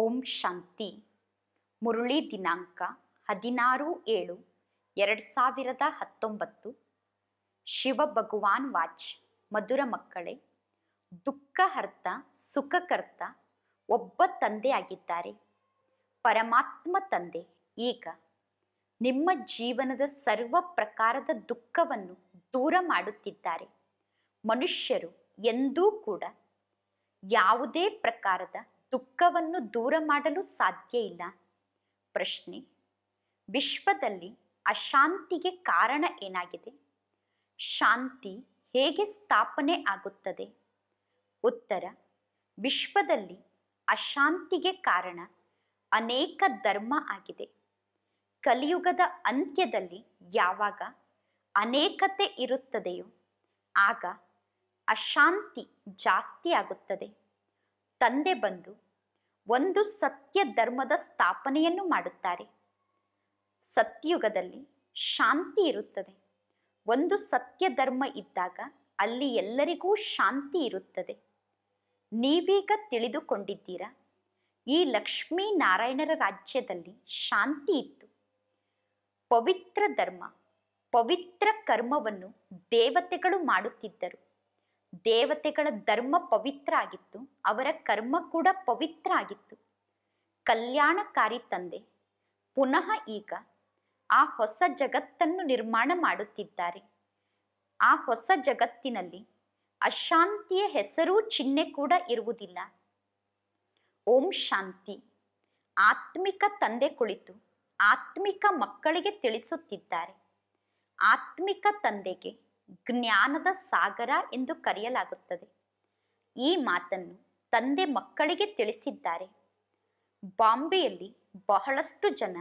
ಓಂ ಶಾಂತಿ ಮುರುಳಿ ದಿನಾಂಕ ಹದಿನಾರು ಏಳು ಎರಡು ಸಾವಿರದ ಹತ್ತೊಂಬತ್ತು ಶಿವ ಭಗವಾನ್ ವಾಚ್ ಮಧುರ ಮಕ್ಕಳೇ ದುಃಖಹರ್ತ ಸುಖಕರ್ತ ಒಬ್ಬ ತಂದೆ ಆಗಿದ್ದಾರೆ ಪರಮಾತ್ಮ ತಂದೆ ಈಗ ನಿಮ್ಮ ಜೀವನದ ಸರ್ವ ಪ್ರಕಾರದ ದುಃಖವನ್ನು ದೂರ ಮಾಡುತ್ತಿದ್ದಾರೆ ಮನುಷ್ಯರು ಎಂದೂ ಕೂಡ ಯಾವುದೇ ಪ್ರಕಾರದ ದುಃಖವನ್ನು ದೂರ ಮಾಡಲು ಸಾಧ್ಯ ಇಲ್ಲ ಪ್ರಶ್ನೆ ವಿಶ್ವದಲ್ಲಿ ಅಶಾಂತಿಗೆ ಕಾರಣ ಏನಾಗಿದೆ ಶಾಂತಿ ಹೇಗೆ ಸ್ಥಾಪನೆ ಆಗುತ್ತದೆ ಉತ್ತರ ವಿಶ್ವದಲ್ಲಿ ಅಶಾಂತಿಗೆ ಕಾರಣ ಅನೇಕ ಧರ್ಮ ಆಗಿದೆ ಕಲಿಯುಗದ ಅಂತ್ಯದಲ್ಲಿ ಯಾವಾಗ ಅನೇಕತೆ ಇರುತ್ತದೆಯೋ ಆಗ ಅಶಾಂತಿ ಜಾಸ್ತಿ ಆಗುತ್ತದೆ ತಂದೆ ಬಂದು ಒಂದು ಸತ್ಯ ಧರ್ಮದ ಸ್ಥಾಪನೆಯನ್ನು ಮಾಡುತ್ತಾರೆ ಸತ್ಯುಗದಲ್ಲಿ ಶಾಂತಿ ಇರುತ್ತದೆ ಒಂದು ಸತ್ಯ ಧರ್ಮ ಇದ್ದಾಗ ಅಲ್ಲಿ ಎಲ್ಲರಿಗೂ ಶಾಂತಿ ಇರುತ್ತದೆ ನೀವೀಗ ತಿಳಿದುಕೊಂಡಿದ್ದೀರಾ ಈ ನಾರಾಯಣರ ರಾಜ್ಯದಲ್ಲಿ ಶಾಂತಿ ಇತ್ತು ಪವಿತ್ರ ಧರ್ಮ ಪವಿತ್ರ ಕರ್ಮವನ್ನು ದೇವತೆಗಳು ಮಾಡುತ್ತಿದ್ದರು ದೇವತೆಗಳ ಧರ್ಮ ಪವಿತ್ರ ಆಗಿತ್ತು ಅವರ ಕರ್ಮ ಕೂಡ ಪವಿತ್ರ ಆಗಿತ್ತು ಕಲ್ಯಾಣಕಾರಿ ತಂದೆ ಪುನಃ ಈಗ ಆ ಹೊಸ ಜಗತ್ತನ್ನು ನಿರ್ಮಾಣ ಮಾಡುತ್ತಿದ್ದಾರೆ ಆ ಹೊಸ ಜಗತ್ತಿನಲ್ಲಿ ಅಶಾಂತಿಯ ಹೆಸರು ಚಿಹ್ನೆ ಕೂಡ ಇರುವುದಿಲ್ಲ ಓಂ ಶಾಂತಿ ಆತ್ಮಿಕ ತಂದೆ ಕುಳಿತು ಆತ್ಮಿಕ ಮಕ್ಕಳಿಗೆ ತಿಳಿಸುತ್ತಿದ್ದಾರೆ ಆತ್ಮಿಕ ತಂದೆಗೆ ಜ್ಞಾನದ ಸಾಗರ ಎಂದು ಕರೆಯಲಾಗುತ್ತದೆ ಈ ಮಾತನ್ನು ತಂದೆ ಮಕ್ಕಳಿಗೆ ತಿಳಿಸಿದ್ದಾರೆ ಬಾಂಬೆಯಲ್ಲಿ ಬಹಳಷ್ಟು ಜನ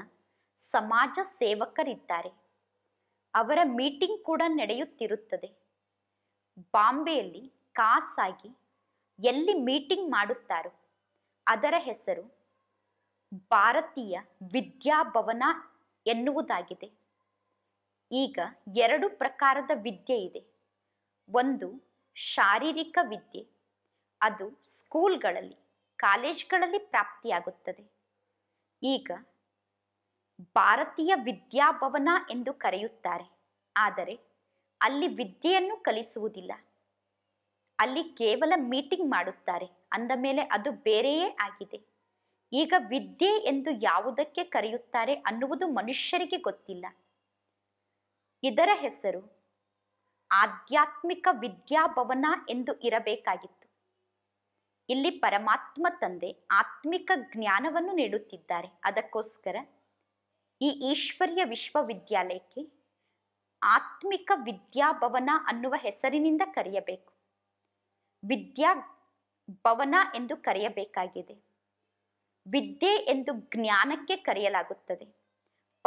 ಸಮಾಜ ಸೇವಕರಿದ್ದಾರೆ ಅವರ ಮೀಟಿಂಗ್ ಕೂಡ ನಡೆಯುತ್ತಿರುತ್ತದೆ ಬಾಂಬೆಯಲ್ಲಿ ಖಾಸಾಗಿ ಎಲ್ಲಿ ಮೀಟಿಂಗ್ ಮಾಡುತ್ತಾರೋ ಅದರ ಹೆಸರು ಭಾರತೀಯ ವಿದ್ಯಾಭವನ ಎನ್ನುವುದಾಗಿದೆ ಈಗ ಎರಡು ಪ್ರಕಾರದ ವಿದ್ಯೆ ಇದೆ ಒಂದು ಶಾರೀರಿಕ ವಿದ್ಯೆ ಅದು ಸ್ಕೂಲ್ಗಳಲ್ಲಿ ಕಾಲೇಜ್ಗಳಲ್ಲಿ ಪ್ರಾಪ್ತಿಯಾಗುತ್ತದೆ ಈಗ ಭಾರತೀಯ ವಿದ್ಯಾಭವನ ಎಂದು ಕರೆಯುತ್ತಾರೆ ಆದರೆ ಅಲ್ಲಿ ವಿದ್ಯೆಯನ್ನು ಕಲಿಸುವುದಿಲ್ಲ ಅಲ್ಲಿ ಕೇವಲ ಮೀಟಿಂಗ್ ಮಾಡುತ್ತಾರೆ ಅಂದ ಮೇಲೆ ಅದು ಬೇರೆಯೇ ಆಗಿದೆ ಈಗ ವಿದ್ಯೆ ಎಂದು ಯಾವುದಕ್ಕೆ ಕರೆಯುತ್ತಾರೆ ಅನ್ನುವುದು ಮನುಷ್ಯರಿಗೆ ಗೊತ್ತಿಲ್ಲ ಇದರ ಹೆಸರು ಆಧ್ಯಾತ್ಮಿಕ ವಿದ್ಯಾಭವನ ಎಂದು ಇರಬೇಕಾಗಿತ್ತು ಇಲ್ಲಿ ಪರಮಾತ್ಮ ತಂದೆ ಆತ್ಮಿಕ ಜ್ಞಾನವನ್ನು ನೀಡುತ್ತಿದ್ದಾರೆ ಅದಕ್ಕೋಸ್ಕರ ಈ ಈಶ್ವರ್ಯ ವಿಶ್ವವಿದ್ಯಾಲಯಕ್ಕೆ ಆತ್ಮಿಕ ವಿದ್ಯಾಭವನ ಅನ್ನುವ ಹೆಸರಿನಿಂದ ಕರೆಯಬೇಕು ವಿದ್ಯಾ ಭವನ ಎಂದು ಕರೆಯಬೇಕಾಗಿದೆ ವಿದ್ಯೆ ಎಂದು ಜ್ಞಾನಕ್ಕೆ ಕರೆಯಲಾಗುತ್ತದೆ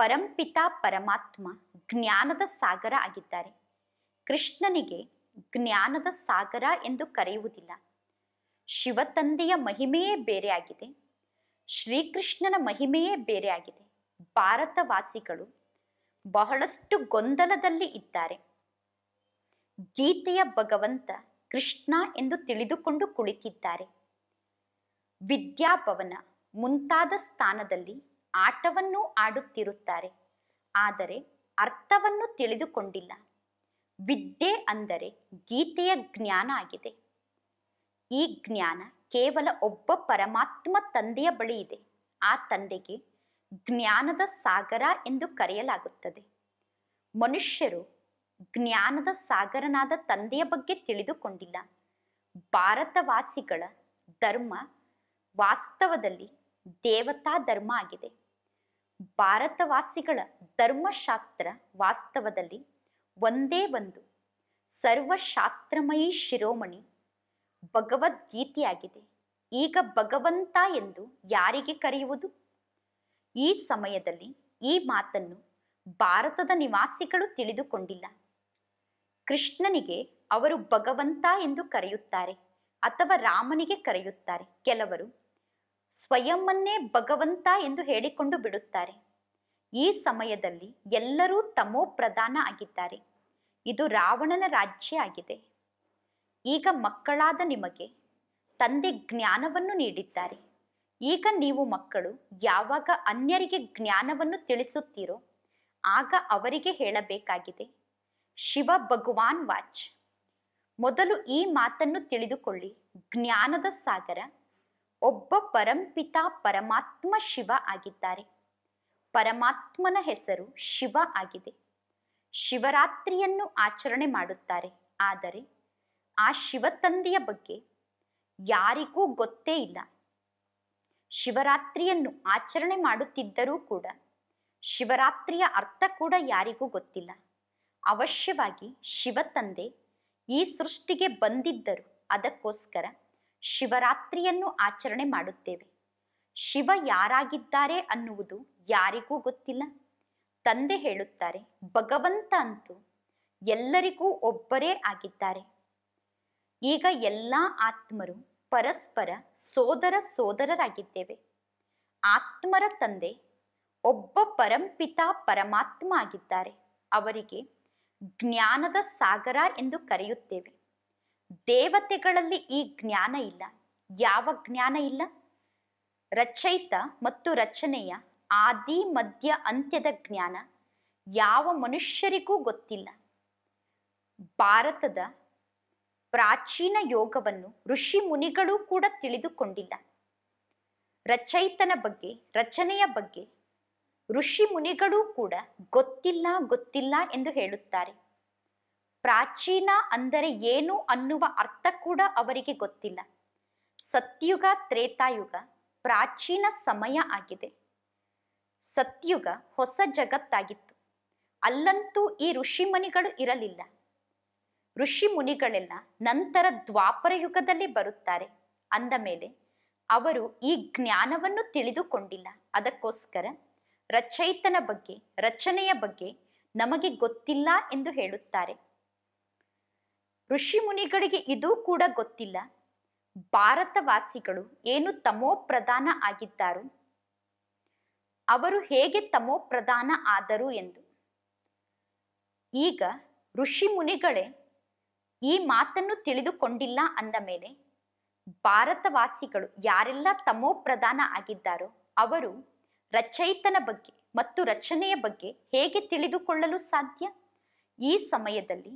ಪರಂಪಿತಾ ಪರಮಾತ್ಮ ಜ್ಞಾನದ ಸಾಗರ ಆಗಿದ್ದಾರೆ ಕೃಷ್ಣನಿಗೆ ಜ್ಞಾನದ ಸಾಗರ ಎಂದು ಕರೆಯುವುದಿಲ್ಲ ಶಿವತಂದೆಯ ಮಹಿಮೆಯೇ ಬೇರೆಯಾಗಿದೆ ಶ್ರೀಕೃಷ್ಣನ ಮಹಿಮೆಯೇ ಬೇರೆಯಾಗಿದೆ ಭಾರತವಾಸಿಗಳು ಬಹಳಷ್ಟು ಗೊಂದಲದಲ್ಲಿ ಇದ್ದಾರೆ ಗೀತೆಯ ಭಗವಂತ ಕೃಷ್ಣ ಎಂದು ತಿಳಿದುಕೊಂಡು ಕುಳಿತಿದ್ದಾರೆ ವಿದ್ಯಾಭವನ ಮುಂತಾದ ಸ್ಥಾನದಲ್ಲಿ ಆಟವನ್ನು ಆಡುತ್ತಿರುತ್ತಾರೆ ಆದರೆ ಅರ್ಥವನ್ನು ತಿಳಿದುಕೊಂಡಿಲ್ಲ ವಿದ್ಯೆ ಅಂದರೆ ಗೀತೆಯ ಜ್ಞಾನ ಆಗಿದೆ ಈ ಜ್ಞಾನ ಕೇವಲ ಒಬ್ಬ ಪರಮಾತ್ಮ ತಂದೆಯ ಬಳಿ ಇದೆ ಆ ತಂದೆಗೆ ಜ್ಞಾನದ ಸಾಗರ ಎಂದು ಕರೆಯಲಾಗುತ್ತದೆ ಮನುಷ್ಯರು ಜ್ಞಾನದ ಸಾಗರನಾದ ತಂದೆಯ ಬಗ್ಗೆ ತಿಳಿದುಕೊಂಡಿಲ್ಲ ಭಾರತವಾಸಿಗಳ ಧರ್ಮ ವಾಸ್ತವದಲ್ಲಿ ದೇವತಾ ಧರ್ಮ ಆಗಿದೆ ಭಾರತವಾಸಿಗಳ ಧರ್ಮಶಾಸ್ತ್ರ ವಾಸ್ತವದಲ್ಲಿ ಒಂದೇ ಒಂದು ಸರ್ವಶಾಸ್ತ್ರಮಯಿ ಶಿರೋಮಣಿ ಭಗವದ್ಗೀತೆಯಾಗಿದೆ ಈಗ ಭಗವಂತ ಎಂದು ಯಾರಿಗೆ ಕರೆಯುವುದು ಈ ಸಮಯದಲ್ಲಿ ಈ ಮಾತನ್ನು ಭಾರತದ ನಿವಾಸಿಗಳು ತಿಳಿದುಕೊಂಡಿಲ್ಲ ಕೃಷ್ಣನಿಗೆ ಅವರು ಭಗವಂತ ಎಂದು ಕರೆಯುತ್ತಾರೆ ಅಥವಾ ರಾಮನಿಗೆ ಕರೆಯುತ್ತಾರೆ ಕೆಲವರು ಸ್ವಯಂವನ್ನೇ ಭಗವಂತ ಎಂದು ಹೇಳಿಕೊಂಡು ಬಿಡುತ್ತಾರೆ ಈ ಸಮಯದಲ್ಲಿ ಎಲ್ಲರೂ ತಮೋ ಪ್ರಧಾನ ಆಗಿದ್ದಾರೆ ಇದು ರಾವಣನ ರಾಜ್ಯ ಆಗಿದೆ ಈಗ ಮಕ್ಕಳಾದ ನಿಮಗೆ ತಂದೆ ಜ್ಞಾನವನ್ನು ನೀಡಿದ್ದಾರೆ ಈಗ ನೀವು ಮಕ್ಕಳು ಯಾವಾಗ ಅನ್ಯರಿಗೆ ಜ್ಞಾನವನ್ನು ತಿಳಿಸುತ್ತೀರೋ ಆಗ ಅವರಿಗೆ ಹೇಳಬೇಕಾಗಿದೆ ಶಿವ ಭಗವಾನ್ ವಾಚ್ ಮೊದಲು ಈ ಮಾತನ್ನು ತಿಳಿದುಕೊಳ್ಳಿ ಜ್ಞಾನದ ಸಾಗರ ಒಬ್ಬ ಪರಂಪಿತಾ ಪರಮಾತ್ಮ ಶಿವ ಆಗಿದ್ದಾರೆ ಪರಮಾತ್ಮನ ಹೆಸರು ಶಿವ ಆಗಿದೆ ಶಿವರಾತ್ರಿಯನ್ನು ಆಚರಣೆ ಮಾಡುತ್ತಾರೆ ಆದರೆ ಆ ಶಿವತಂದೆಯ ಬಗ್ಗೆ ಯಾರಿಗೂ ಗೊತ್ತೇ ಇಲ್ಲ ಶಿವರಾತ್ರಿಯನ್ನು ಆಚರಣೆ ಮಾಡುತ್ತಿದ್ದರೂ ಕೂಡ ಶಿವರಾತ್ರಿಯ ಅರ್ಥ ಕೂಡ ಯಾರಿಗೂ ಗೊತ್ತಿಲ್ಲ ಅವಶ್ಯವಾಗಿ ಶಿವತಂದೆ ಈ ಸೃಷ್ಟಿಗೆ ಬಂದಿದ್ದರು ಅದಕ್ಕೋಸ್ಕರ ಶಿವರಾತ್ರಿಯನ್ನು ಆಚರಣೆ ಮಾಡುತ್ತೇವೆ ಶಿವ ಯಾರಾಗಿದ್ದಾರೆ ಅನ್ನುವುದು ಯಾರಿಗೂ ಗೊತ್ತಿಲ್ಲ ತಂದೆ ಹೇಳುತ್ತಾರೆ ಭಗವಂತ ಅಂತೂ ಎಲ್ಲರಿಗೂ ಒಬ್ಬರೇ ಆಗಿದ್ದಾರೆ ಈಗ ಎಲ್ಲ ಆತ್ಮರು ಪರಸ್ಪರ ಸೋದರ ಸೋದರರಾಗಿದ್ದೇವೆ ಆತ್ಮರ ತಂದೆ ಒಬ್ಬ ಪರಂಪಿತಾ ಪರಮಾತ್ಮ ಆಗಿದ್ದಾರೆ ಅವರಿಗೆ ಜ್ಞಾನದ ಸಾಗರ ಎಂದು ಕರೆಯುತ್ತೇವೆ ದೇವತೆಗಳಲ್ಲಿ ಈ ಜ್ಞಾನ ಇಲ್ಲ ಯಾವ ಜ್ಞಾನ ಇಲ್ಲ ರಚಯಿತ ಮತ್ತು ರಚನೆಯ ಆದಿ ಮಧ್ಯ ಅಂತ್ಯದ ಜ್ಞಾನ ಯಾವ ಮನುಷ್ಯರಿಗೂ ಗೊತ್ತಿಲ್ಲ ಭಾರತದ ಪ್ರಾಚೀನ ಯೋಗವನ್ನು ಋಷಿ ಮುನಿಗಳೂ ಕೂಡ ತಿಳಿದುಕೊಂಡಿಲ್ಲ ರಚಯಿತನ ಬಗ್ಗೆ ರಚನೆಯ ಬಗ್ಗೆ ಋಷಿ ಮುನಿಗಳೂ ಕೂಡ ಗೊತ್ತಿಲ್ಲ ಗೊತ್ತಿಲ್ಲ ಎಂದು ಹೇಳುತ್ತಾರೆ ಪ್ರಾಚೀನ ಅಂದರೆ ಏನು ಅನ್ನುವ ಅರ್ಥ ಕೂಡ ಅವರಿಗೆ ಗೊತ್ತಿಲ್ಲ ಸತ್ಯುಗ ತ್ರೇತಾಯುಗ ಪ್ರಾಚೀನ ಸಮಯ ಆಗಿದೆ ಸತ್ಯುಗ ಹೊಸ ಜಗತ್ತಾಗಿತ್ತು ಅಲ್ಲಂತೂ ಈ ಋಷಿಮುನಿಗಳು ಇರಲಿಲ್ಲ ಋಷಿ ಮುನಿಗಳೆಲ್ಲ ನಂತರ ದ್ವಾಪರ ಯುಗದಲ್ಲಿ ಬರುತ್ತಾರೆ ಅಂದ ಮೇಲೆ ಅವರು ಈ ಜ್ಞಾನವನ್ನು ತಿಳಿದುಕೊಂಡಿಲ್ಲ ಅದಕ್ಕೋಸ್ಕರ ರಚಯಿತನ ಬಗ್ಗೆ ರಚನೆಯ ಬಗ್ಗೆ ನಮಗೆ ಗೊತ್ತಿಲ್ಲ ಎಂದು ಹೇಳುತ್ತಾರೆ ಋಷಿ ಮುನಿಗಳಿಗೆ ಇದೂ ಕೂಡ ಗೊತ್ತಿಲ್ಲ ಭಾರತವಾಸಿಗಳು ಏನು ತಮೋ ಪ್ರಧಾನ ಆಗಿದ್ದಾರೋ ಅವರು ಹೇಗೆ ತಮೋ ಪ್ರಧಾನ ಆದರು ಎಂದು ಈಗ ಋಷಿ ಮುನಿಗಳೇ ಈ ಮಾತನ್ನು ತಿಳಿದುಕೊಂಡಿಲ್ಲ ಅಂದ ಮೇಲೆ ಭಾರತವಾಸಿಗಳು ಯಾರೆಲ್ಲ ತಮೋ ಪ್ರಧಾನ ಆಗಿದ್ದಾರೋ ಅವರು ರಚಯಿತನ ಬಗ್ಗೆ ಮತ್ತು ರಚನೆಯ ಬಗ್ಗೆ ಹೇಗೆ ತಿಳಿದುಕೊಳ್ಳಲು ಸಾಧ್ಯ ಈ ಸಮಯದಲ್ಲಿ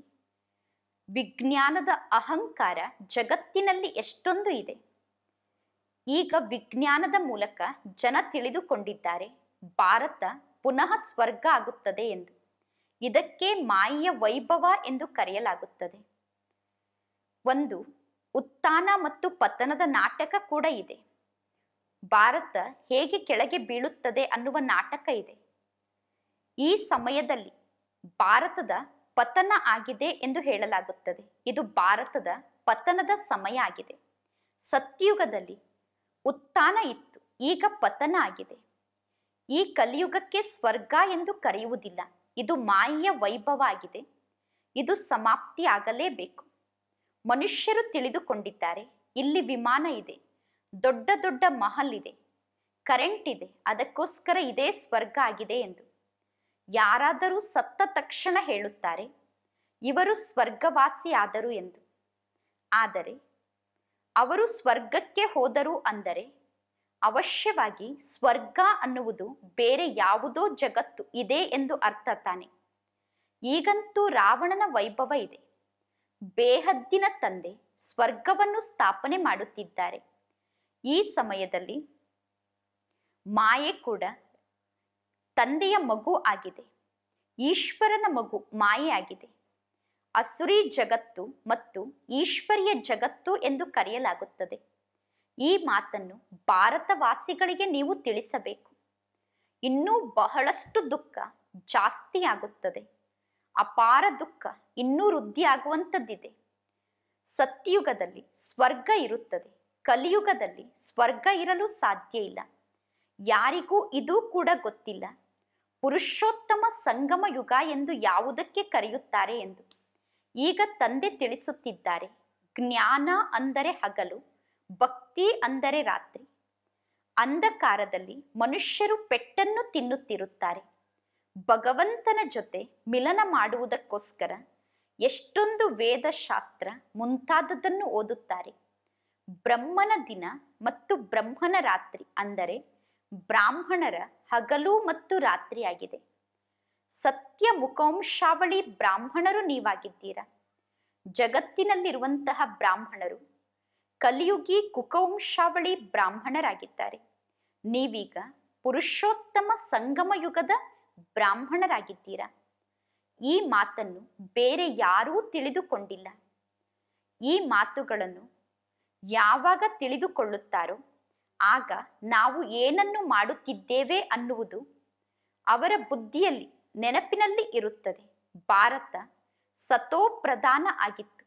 ವಿಜ್ಞಾನದ ಅಹಂಕಾರ ಜಗತ್ತಿನಲ್ಲಿ ಎಷ್ಟೊಂದು ಇದೆ ಈಗ ವಿಜ್ಞಾನದ ಮೂಲಕ ಜನ ತಿಳಿದುಕೊಂಡಿದ್ದಾರೆ ಭಾರತ ಪುನಃ ಸ್ವರ್ಗ ಆಗುತ್ತದೆ ಎಂದು ಇದಕ್ಕೆ ಮಾಯೆಯ ವೈಭವ ಎಂದು ಕರೆಯಲಾಗುತ್ತದೆ ಒಂದು ಉತ್ಥಾನ ಮತ್ತು ಪತನದ ನಾಟಕ ಕೂಡ ಇದೆ ಭಾರತ ಹೇಗೆ ಕೆಳಗೆ ಬೀಳುತ್ತದೆ ಅನ್ನುವ ನಾಟಕ ಇದೆ ಈ ಸಮಯದಲ್ಲಿ ಭಾರತದ ಪತನ ಆಗಿದೆ ಎಂದು ಹೇಳಲಾಗುತ್ತದೆ ಇದು ಭಾರತದ ಪತನದ ಸಮಯ ಆಗಿದೆ ಸತ್ಯುಗದಲ್ಲಿ ಉತ್ಥಾನ ಇತ್ತು ಈಗ ಪತನ ಆಗಿದೆ ಈ ಕಲಿಯುಗಕ್ಕೆ ಸ್ವರ್ಗ ಎಂದು ಕರೆಯುವುದಿಲ್ಲ ಇದು ಮಾಯೆಯ ವೈಭವ ಆಗಿದೆ ಇದು ಸಮಾಪ್ತಿ ಆಗಲೇಬೇಕು ಮನುಷ್ಯರು ತಿಳಿದುಕೊಂಡಿದ್ದಾರೆ ಇಲ್ಲಿ ವಿಮಾನ ಇದೆ ದೊಡ್ಡ ದೊಡ್ಡ ಮಹಲ್ ಇದೆ ಕರೆಂಟ್ ಇದೆ ಅದಕ್ಕೋಸ್ಕರ ಇದೇ ಸ್ವರ್ಗ ಆಗಿದೆ ಎಂದು ಯಾರಾದರೂ ಸತ್ತ ತಕ್ಷಣ ಹೇಳುತ್ತಾರೆ ಇವರು ಸ್ವರ್ಗವಾಸಿಯಾದರು ಎಂದು ಆದರೆ ಅವರು ಸ್ವರ್ಗಕ್ಕೆ ಹೋದರು ಅಂದರೆ ಅವಶ್ಯವಾಗಿ ಸ್ವರ್ಗ ಅನ್ನುವುದು ಬೇರೆ ಯಾವುದೋ ಜಗತ್ತು ಇದೆ ಎಂದು ಅರ್ಥ ತಾನೆ ಈಗಂತೂ ರಾವಣನ ವೈಭವ ಇದೆ ಬೇಹದ್ದಿನ ತಂದೆ ಸ್ವರ್ಗವನ್ನು ಸ್ಥಾಪನೆ ಮಾಡುತ್ತಿದ್ದಾರೆ ಈ ಸಮಯದಲ್ಲಿ ಮಾಯೆ ಕೂಡ ತಂದೆಯ ಮಗು ಆಗಿದೆ ಈಶ್ವರನ ಮಗು ಮಾಯೆಯಾಗಿದೆ ಅಸುರಿ ಜಗತ್ತು ಮತ್ತು ಈಶ್ವರಿಯ ಜಗತ್ತು ಎಂದು ಕರೆಯಲಾಗುತ್ತದೆ ಈ ಮಾತನ್ನು ಭಾರತವಾಸಿಗಳಿಗೆ ನೀವು ತಿಳಿಸಬೇಕು ಇನ್ನೂ ಬಹಳಷ್ಟು ದುಃಖ ಜಾಸ್ತಿ ಆಗುತ್ತದೆ ಅಪಾರ ದುಃಖ ಇನ್ನೂ ವೃದ್ಧಿಯಾಗುವಂಥದ್ದಿದೆ ಸತ್ಯುಗದಲ್ಲಿ ಸ್ವರ್ಗ ಇರುತ್ತದೆ ಕಲಿಯುಗದಲ್ಲಿ ಸ್ವರ್ಗ ಇರಲು ಸಾಧ್ಯ ಇಲ್ಲ ಯಾರಿಗೂ ಇದೂ ಕೂಡ ಗೊತ್ತಿಲ್ಲ ಪುರುಷೋತ್ತಮ ಸಂಗಮ ಯುಗ ಎಂದು ಯಾವುದಕ್ಕೆ ಕರೆಯುತ್ತಾರೆ ಎಂದು ಈಗ ತಂದೆ ತಿಳಿಸುತ್ತಿದ್ದಾರೆ ಜ್ಞಾನ ಅಂದರೆ ಹಗಲು ಭಕ್ತಿ ಅಂದರೆ ರಾತ್ರಿ ಅಂಧಕಾರದಲ್ಲಿ ಮನುಷ್ಯರು ಪೆಟ್ಟನ್ನು ತಿನ್ನುತ್ತಿರುತ್ತಾರೆ ಭಗವಂತನ ಜೊತೆ ಮಿಲನ ಮಾಡುವುದಕ್ಕೋಸ್ಕರ ಎಷ್ಟೊಂದು ವೇದಶಾಸ್ತ್ರ ಮುಂತಾದದನ್ನು ಓದುತ್ತಾರೆ ಬ್ರಹ್ಮನ ದಿನ ಮತ್ತು ಬ್ರಹ್ಮನ ರಾತ್ರಿ ಅಂದರೆ ಬ್ರಾಹ್ಮಣರ ಹಗಲು ಮತ್ತು ರಾತ್ರಿಯಾಗಿದೆ ಸತ್ಯ ಮುಖವಂಶಾವಳಿ ಬ್ರಾಹ್ಮಣರು ನೀವಾಗಿದ್ದೀರ ಜಗತ್ತಿನಲ್ಲಿರುವಂತಹ ಬ್ರಾಹ್ಮಣರು ಕಲಿಯುಗಿ ಕುಕವಂಶಾವಳಿ ಬ್ರಾಹ್ಮಣರಾಗಿದ್ದಾರೆ ನೀವೀಗ ಪುರುಷೋತ್ತಮ ಸಂಗಮ ಯುಗದ ಬ್ರಾಹ್ಮಣರಾಗಿದ್ದೀರಾ ಈ ಮಾತನ್ನು ಬೇರೆ ಯಾರೂ ತಿಳಿದುಕೊಂಡಿಲ್ಲ ಈ ಮಾತುಗಳನ್ನು ಯಾವಾಗ ತಿಳಿದುಕೊಳ್ಳುತ್ತಾರೋ ಆಗ ನಾವು ಏನನ್ನು ಮಾಡುತ್ತಿದ್ದೇವೆ ಅನ್ನುವುದು ಅವರ ಬುದ್ಧಿಯಲ್ಲಿ ನೆನಪಿನಲ್ಲಿ ಇರುತ್ತದೆ ಭಾರತ ಸತೋಪ್ರಧಾನ ಆಗಿತ್ತು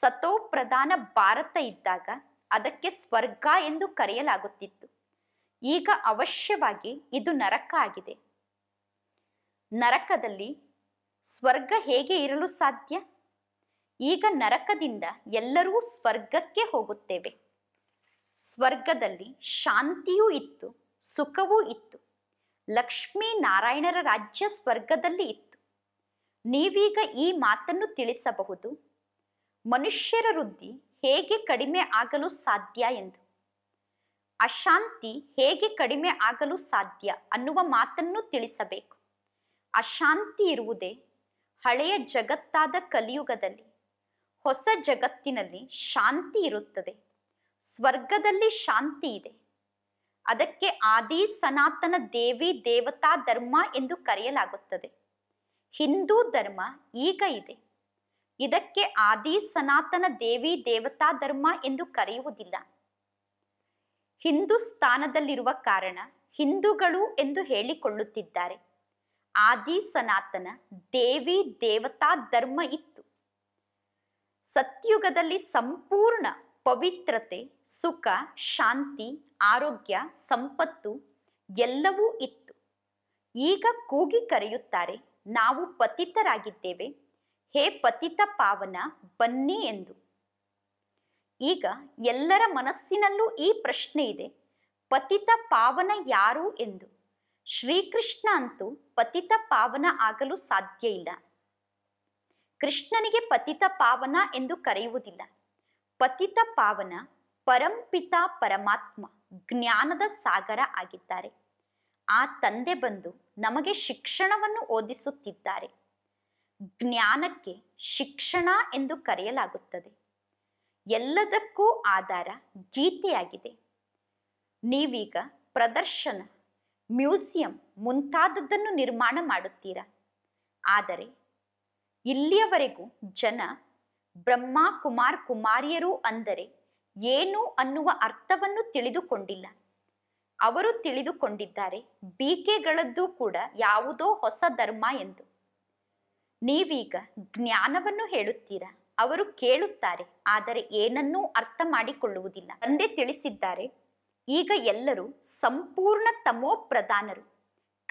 ಸತೋಪ್ರಧಾನ ಭಾರತ ಇದ್ದಾಗ ಅದಕ್ಕೆ ಸ್ವರ್ಗ ಎಂದು ಕರೆಯಲಾಗುತ್ತಿತ್ತು ಈಗ ಅವಶ್ಯವಾಗಿ ಇದು ನರಕ ಆಗಿದೆ ನರಕದಲ್ಲಿ ಸ್ವರ್ಗ ಹೇಗೆ ಇರಲು ಸಾಧ್ಯ ಈಗ ನರಕದಿಂದ ಎಲ್ಲರೂ ಸ್ವರ್ಗಕ್ಕೆ ಹೋಗುತ್ತೇವೆ ಸ್ವರ್ಗದಲ್ಲಿ ಶಾಂತಿಯೂ ಇತ್ತು ಸುಖವೂ ಇತ್ತು ಲಕ್ಷ್ಮೀ ನಾರಾಯಣರ ರಾಜ್ಯ ಸ್ವರ್ಗದಲ್ಲಿ ಇತ್ತು ನೀವೀಗ ಈ ಮಾತನ್ನು ತಿಳಿಸಬಹುದು ಮನುಷ್ಯರ ವೃದ್ಧಿ ಹೇಗೆ ಕಡಿಮೆ ಆಗಲು ಸಾಧ್ಯ ಎಂದು ಅಶಾಂತಿ ಹೇಗೆ ಕಡಿಮೆ ಆಗಲು ಸಾಧ್ಯ ಅನ್ನುವ ಮಾತನ್ನು ತಿಳಿಸಬೇಕು ಅಶಾಂತಿ ಇರುವುದೇ ಹಳೆಯ ಜಗತ್ತಾದ ಕಲಿಯುಗದಲ್ಲಿ ಹೊಸ ಜಗತ್ತಿನಲ್ಲಿ ಶಾಂತಿ ಇರುತ್ತದೆ ಸ್ವರ್ಗದಲ್ಲಿ ಶಾಂತಿ ಇದೆ ಅದಕ್ಕೆ ಆದಿ ಸನಾತನ ದೇವಿ ದೇವತಾ ಧರ್ಮ ಎಂದು ಕರೆಯಲಾಗುತ್ತದೆ ಹಿಂದೂ ಧರ್ಮ ಈಗ ಇದೆ ಇದಕ್ಕೆ ಆದಿ ಸನಾತನ ದೇವಿ ದೇವತಾ ಧರ್ಮ ಎಂದು ಕರೆಯುವುದಿಲ್ಲ ಹಿಂದೂಸ್ಥಾನದಲ್ಲಿರುವ ಕಾರಣ ಹಿಂದೂಗಳು ಎಂದು ಹೇಳಿಕೊಳ್ಳುತ್ತಿದ್ದಾರೆ ಆದಿ ಸನಾತನ ದೇವಿ ದೇವತಾ ಧರ್ಮ ಇತ್ತು ಸತ್ಯುಗದಲ್ಲಿ ಸಂಪೂರ್ಣ ಪವಿತ್ರತೆ ಸುಖ ಶಾಂತಿ ಆರೋಗ್ಯ ಸಂಪತ್ತು ಎಲ್ಲವೂ ಇತ್ತು ಈಗ ಕೂಗಿ ಕರೆಯುತ್ತಾರೆ ನಾವು ಪತಿತರಾಗಿದ್ದೇವೆ ಹೇ ಪತಿತ ಪಾವನ ಬನ್ನಿ ಎಂದು ಈಗ ಎಲ್ಲರ ಮನಸ್ಸಿನಲ್ಲೂ ಈ ಪ್ರಶ್ನೆ ಇದೆ ಪತಿತ ಪಾವನ ಯಾರು ಎಂದು ಶ್ರೀಕೃಷ್ಣ ಅಂತೂ ಪತಿತ ಪಾವನ ಆಗಲು ಸಾಧ್ಯ ಇಲ್ಲ ಕೃಷ್ಣನಿಗೆ ಪತಿತ ಪಾವನ ಎಂದು ಕರೆಯುವುದಿಲ್ಲ ಪತಿತ ಪಾವನ ಪರಂಪಿತ ಪರಮಾತ್ಮ ಜ್ಞಾನದ ಸಾಗರ ಆಗಿದ್ದಾರೆ ಆ ತಂದೆ ಬಂದು ನಮಗೆ ಶಿಕ್ಷಣವನ್ನು ಓದಿಸುತ್ತಿದ್ದಾರೆ ಜ್ಞಾನಕ್ಕೆ ಶಿಕ್ಷಣ ಎಂದು ಕರೆಯಲಾಗುತ್ತದೆ ಎಲ್ಲದಕ್ಕೂ ಆಧಾರ ಗೀತೆಯಾಗಿದೆ ನೀವೀಗ ಪ್ರದರ್ಶನ ಮ್ಯೂಸಿಯಂ ಮುಂತಾದದ್ದನ್ನು ನಿರ್ಮಾಣ ಮಾಡುತ್ತೀರಾ ಆದರೆ ಇಲ್ಲಿಯವರೆಗೂ ಜನ ಬ್ರಹ್ಮ ಕುಮಾರ್ ಕುಮಾರಿಯರು ಅಂದರೆ ಏನು ಅನ್ನುವ ಅರ್ಥವನ್ನು ತಿಳಿದುಕೊಂಡಿಲ್ಲ ಅವರು ತಿಳಿದುಕೊಂಡಿದ್ದಾರೆ ಬೀಕೆಗಳದ್ದು ಕೂಡ ಯಾವುದೋ ಹೊಸ ಧರ್ಮ ಎಂದು ನೀವೀಗ ಜ್ಞಾನವನ್ನು ಹೇಳುತ್ತೀರಾ ಅವರು ಕೇಳುತ್ತಾರೆ ಆದರೆ ಏನನ್ನೂ ಅರ್ಥ ಮಾಡಿಕೊಳ್ಳುವುದಿಲ್ಲ ತಂದೆ ತಿಳಿಸಿದ್ದಾರೆ ಈಗ ಎಲ್ಲರೂ ಸಂಪೂರ್ಣ ತಮೋ ಪ್ರಧಾನರು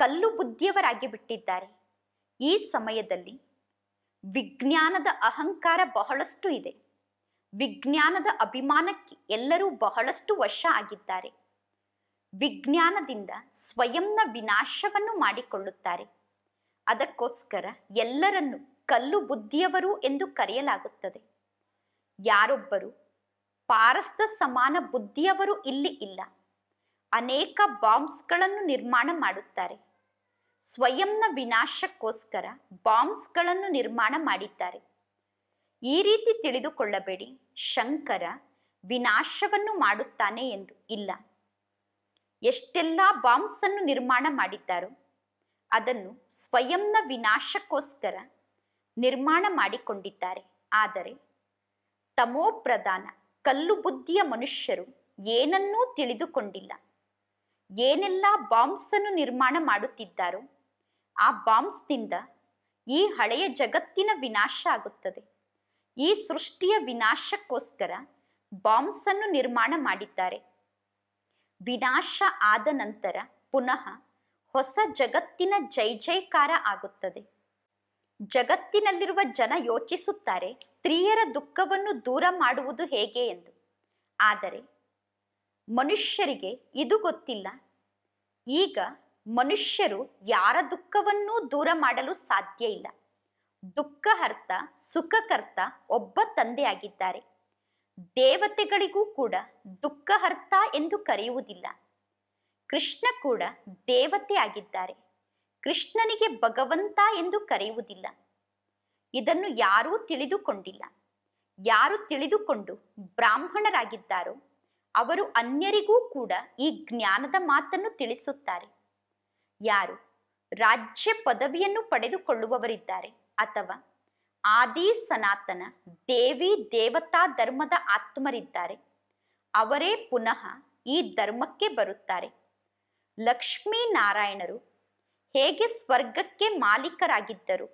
ಕಲ್ಲು ಬುದ್ಧಿಯವರಾಗಿ ಬಿಟ್ಟಿದ್ದಾರೆ ಈ ಸಮಯದಲ್ಲಿ ವಿಜ್ಞಾನದ ಅಹಂಕಾರ ಬಹಳಷ್ಟು ಇದೆ ವಿಜ್ಞಾನದ ಅಭಿಮಾನಕ್ಕೆ ಎಲ್ಲರೂ ಬಹಳಷ್ಟು ವಶ ಆಗಿದ್ದಾರೆ ವಿಜ್ಞಾನದಿಂದ ಸ್ವಯಂನ ವಿನಾಶವನ್ನು ಮಾಡಿಕೊಳ್ಳುತ್ತಾರೆ ಅದಕ್ಕೋಸ್ಕರ ಎಲ್ಲರನ್ನು ಕಲ್ಲು ಬುದ್ಧಿಯವರು ಎಂದು ಕರೆಯಲಾಗುತ್ತದೆ ಯಾರೊಬ್ಬರು ಪಾರಸ್ದ ಸಮಾನ ಬುದ್ಧಿಯವರು ಇಲ್ಲಿ ಇಲ್ಲ ಅನೇಕ ಬಾಂಬ್ಸ್ಗಳನ್ನು ನಿರ್ಮಾಣ ಮಾಡುತ್ತಾರೆ ಸ್ವಯಂನ ವಿನಾಶಕ್ಕೋಸ್ಕರ ಬಾಂಬ್ಸ್ಗಳನ್ನು ನಿರ್ಮಾಣ ಮಾಡಿದ್ದಾರೆ ಈ ರೀತಿ ತಿಳಿದುಕೊಳ್ಳಬೇಡಿ ಶಂಕರ ವಿನಾಶವನ್ನು ಮಾಡುತ್ತಾನೆ ಎಂದು ಇಲ್ಲ ಎಷ್ಟೆಲ್ಲ ಬಾಂಬ್ಸ್ ಅನ್ನು ನಿರ್ಮಾಣ ಮಾಡಿದ್ದಾರೋ ಅದನ್ನು ಸ್ವಯಂನ ವಿನಾಶಕ್ಕೋಸ್ಕರ ನಿರ್ಮಾಣ ಮಾಡಿಕೊಂಡಿದ್ದಾರೆ ಆದರೆ ತಮೋಪ್ರಧಾನ ಕಲ್ಲು ಬುದ್ಧಿಯ ಮನುಷ್ಯರು ಏನನ್ನೂ ತಿಳಿದುಕೊಂಡಿಲ್ಲ ಏನೆಲ್ಲ ಬಾಂಬ್ಸ್ ಅನ್ನು ನಿರ್ಮಾಣ ಮಾಡುತ್ತಿದ್ದಾರೋ ಆ ಬಾಂಬ್ಸ್ನಿಂದ ಈ ಹಳೆಯ ಜಗತ್ತಿನ ವಿನಾಶ ಆಗುತ್ತದೆ ಈ ಸೃಷ್ಟಿಯ ವಿನಾಶಕ್ಕೋಸ್ಕರ ಬಾಂಬ್ಸ್ ಅನ್ನು ನಿರ್ಮಾಣ ಮಾಡಿದ್ದಾರೆ ವಿನಾಶ ಆದ ನಂತರ ಪುನಃ ಹೊಸ ಜಗತ್ತಿನ ಜೈ ಜೈಕಾರ ಆಗುತ್ತದೆ ಜಗತ್ತಿನಲ್ಲಿರುವ ಜನ ಯೋಚಿಸುತ್ತಾರೆ ಸ್ತ್ರೀಯರ ದುಃಖವನ್ನು ದೂರ ಮಾಡುವುದು ಹೇಗೆ ಎಂದು ಆದರೆ ಮನುಷ್ಯರಿಗೆ ಇದು ಗೊತ್ತಿಲ್ಲ ಈಗ ಮನುಷ್ಯರು ಯಾರ ದುಃಖವನ್ನೂ ದೂರ ಮಾಡಲು ಸಾಧ್ಯ ಇಲ್ಲ ದುಃಖ ಅರ್ಥ ಸುಖಕರ್ತ ಒಬ್ಬ ತಂದೆಯಾಗಿದ್ದಾರೆ ದೇವತೆಗಳಿಗೂ ಕೂಡ ದುಃಖ ಅರ್ಥ ಎಂದು ಕರೆಯುವುದಿಲ್ಲ ಕೃಷ್ಣ ಕೂಡ ದೇವತೆ ಆಗಿದ್ದಾರೆ ಕೃಷ್ಣನಿಗೆ ಭಗವಂತ ಎಂದು ಕರೆಯುವುದಿಲ್ಲ ಇದನ್ನು ಯಾರೂ ತಿಳಿದುಕೊಂಡಿಲ್ಲ ಯಾರು ತಿಳಿದುಕೊಂಡು ಬ್ರಾಹ್ಮಣರಾಗಿದ್ದಾರೋ ಅವರು ಅನ್ಯರಿಗೂ ಕೂಡ ಈ ಜ್ಞಾನದ ಮಾತನ್ನು ತಿಳಿಸುತ್ತಾರೆ ಯಾರು ರಾಜ್ಯ ಪದವಿಯನ್ನು ಪಡೆದುಕೊಳ್ಳುವವರಿದ್ದಾರೆ ಅಥವಾ ಆದಿ ಸನಾತನ ದೇವಿ ದೇವತಾ ಧರ್ಮದ ಆತ್ಮರಿದ್ದಾರೆ ಅವರೇ ಪುನಃ ಈ ಧರ್ಮಕ್ಕೆ ಬರುತ್ತಾರೆ ನಾರಾಯಣರು ಹೇಗೆ ಸ್ವರ್ಗಕ್ಕೆ ಮಾಲೀಕರಾಗಿದ್ದರು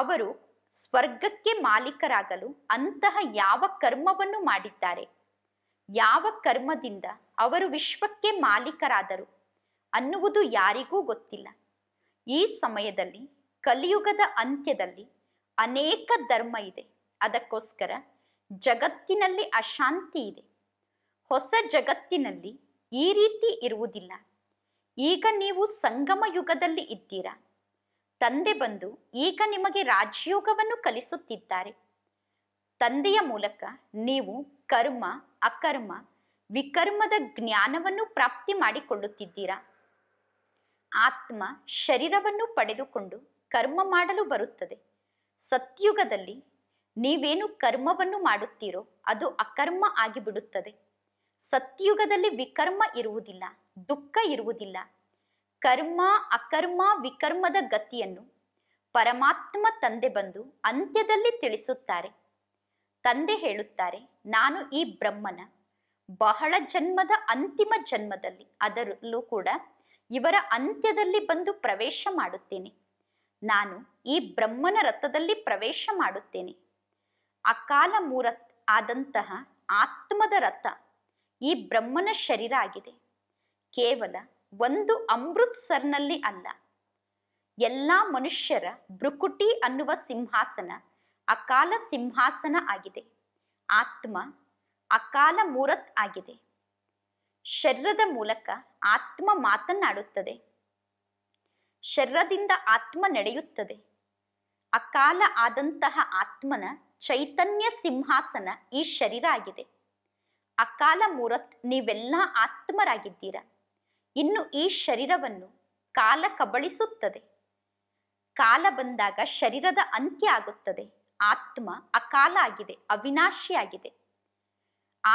ಅವರು ಸ್ವರ್ಗಕ್ಕೆ ಮಾಲೀಕರಾಗಲು ಅಂತಹ ಯಾವ ಕರ್ಮವನ್ನು ಮಾಡಿದ್ದಾರೆ ಯಾವ ಕರ್ಮದಿಂದ ಅವರು ವಿಶ್ವಕ್ಕೆ ಮಾಲೀಕರಾದರು ಅನ್ನುವುದು ಯಾರಿಗೂ ಗೊತ್ತಿಲ್ಲ ಈ ಸಮಯದಲ್ಲಿ ಕಲಿಯುಗದ ಅಂತ್ಯದಲ್ಲಿ ಅನೇಕ ಧರ್ಮ ಇದೆ ಅದಕ್ಕೋಸ್ಕರ ಜಗತ್ತಿನಲ್ಲಿ ಅಶಾಂತಿ ಇದೆ ಹೊಸ ಜಗತ್ತಿನಲ್ಲಿ ಈ ರೀತಿ ಇರುವುದಿಲ್ಲ ಈಗ ನೀವು ಸಂಗಮ ಯುಗದಲ್ಲಿ ಇದ್ದೀರಾ ತಂದೆ ಬಂದು ಈಗ ನಿಮಗೆ ರಾಜಯೋಗವನ್ನು ಕಲಿಸುತ್ತಿದ್ದಾರೆ ತಂದೆಯ ಮೂಲಕ ನೀವು ಕರ್ಮ ಅಕರ್ಮ ವಿಕರ್ಮದ ಜ್ಞಾನವನ್ನು ಪ್ರಾಪ್ತಿ ಮಾಡಿಕೊಳ್ಳುತ್ತಿದ್ದೀರಾ ಆತ್ಮ ಶರೀರವನ್ನು ಪಡೆದುಕೊಂಡು ಕರ್ಮ ಮಾಡಲು ಬರುತ್ತದೆ ಸತ್ಯುಗದಲ್ಲಿ ನೀವೇನು ಕರ್ಮವನ್ನು ಮಾಡುತ್ತೀರೋ ಅದು ಅಕರ್ಮ ಆಗಿಬಿಡುತ್ತದೆ ಸತ್ಯುಗದಲ್ಲಿ ವಿಕರ್ಮ ಇರುವುದಿಲ್ಲ ದುಃಖ ಇರುವುದಿಲ್ಲ ಕರ್ಮ ಅಕರ್ಮ ವಿಕರ್ಮದ ಗತಿಯನ್ನು ಪರಮಾತ್ಮ ತಂದೆ ಬಂದು ಅಂತ್ಯದಲ್ಲಿ ತಿಳಿಸುತ್ತಾರೆ ತಂದೆ ಹೇಳುತ್ತಾರೆ ನಾನು ಈ ಬ್ರಹ್ಮನ ಬಹಳ ಜನ್ಮದ ಅಂತಿಮ ಜನ್ಮದಲ್ಲಿ ಅದರಲ್ಲೂ ಕೂಡ ಇವರ ಅಂತ್ಯದಲ್ಲಿ ಬಂದು ಪ್ರವೇಶ ಮಾಡುತ್ತೇನೆ ನಾನು ಈ ಬ್ರಹ್ಮನ ರಥದಲ್ಲಿ ಪ್ರವೇಶ ಮಾಡುತ್ತೇನೆ ಅಕಾಲ ಮೂರತ್ ಆದಂತಹ ಆತ್ಮದ ರಥ ಈ ಬ್ರಹ್ಮನ ಶರೀರ ಆಗಿದೆ ಕೇವಲ ಒಂದು ಅಮೃತ್ಸರ್ನಲ್ಲಿ ಅಲ್ಲ ಎಲ್ಲ ಮನುಷ್ಯರ ಭ್ರುಕುಟಿ ಅನ್ನುವ ಸಿಂಹಾಸನ ಅಕಾಲ ಸಿಂಹಾಸನ ಆಗಿದೆ ಆತ್ಮ ಅಕಾಲ ಮೂರತ್ ಆಗಿದೆ ಶರೀರದ ಮೂಲಕ ಆತ್ಮ ಮಾತನಾಡುತ್ತದೆ ಶರೀರದಿಂದ ಆತ್ಮ ನಡೆಯುತ್ತದೆ ಅಕಾಲ ಆದಂತಹ ಆತ್ಮನ ಚೈತನ್ಯ ಸಿಂಹಾಸನ ಈ ಶರೀರ ಆಗಿದೆ ಅಕಾಲ ಮೂರತ್ ನೀವೆಲ್ಲ ಆತ್ಮರಾಗಿದ್ದೀರಾ ಇನ್ನು ಈ ಶರೀರವನ್ನು ಕಾಲ ಕಬಳಿಸುತ್ತದೆ ಕಾಲ ಬಂದಾಗ ಶರೀರದ ಅಂತ್ಯ ಆಗುತ್ತದೆ ಆತ್ಮ ಅಕಾಲ ಆಗಿದೆ ಅವಿನಾಶಿಯಾಗಿದೆ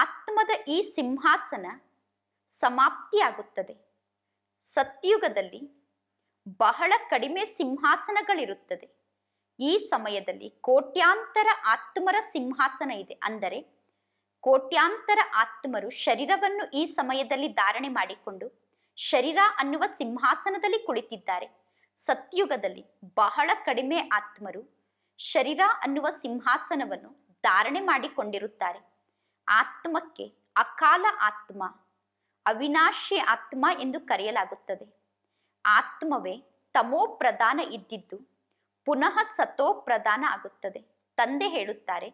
ಆತ್ಮದ ಈ ಸಿಂಹಾಸನ ಸಮಾಪ್ತಿಯಾಗುತ್ತದೆ ಸತ್ಯುಗದಲ್ಲಿ ಬಹಳ ಕಡಿಮೆ ಸಿಂಹಾಸನಗಳಿರುತ್ತದೆ ಈ ಸಮಯದಲ್ಲಿ ಕೋಟ್ಯಾಂತರ ಆತ್ಮರ ಸಿಂಹಾಸನ ಇದೆ ಅಂದರೆ ಕೋಟ್ಯಾಂತರ ಆತ್ಮರು ಶರೀರವನ್ನು ಈ ಸಮಯದಲ್ಲಿ ಧಾರಣೆ ಮಾಡಿಕೊಂಡು ಶರೀರ ಅನ್ನುವ ಸಿಂಹಾಸನದಲ್ಲಿ ಕುಳಿತಿದ್ದಾರೆ ಸತ್ಯುಗದಲ್ಲಿ ಬಹಳ ಕಡಿಮೆ ಆತ್ಮರು ಶರೀರ ಅನ್ನುವ ಸಿಂಹಾಸನವನ್ನು ಧಾರಣೆ ಮಾಡಿಕೊಂಡಿರುತ್ತಾರೆ ಆತ್ಮಕ್ಕೆ ಅಕಾಲ ಆತ್ಮ ಅವಿನಾಶಿ ಆತ್ಮ ಎಂದು ಕರೆಯಲಾಗುತ್ತದೆ ಆತ್ಮವೇ ತಮೋ ಪ್ರಧಾನ ಇದ್ದಿದ್ದು ಪುನಃ ಸತೋ ಪ್ರಧಾನ ಆಗುತ್ತದೆ ತಂದೆ ಹೇಳುತ್ತಾರೆ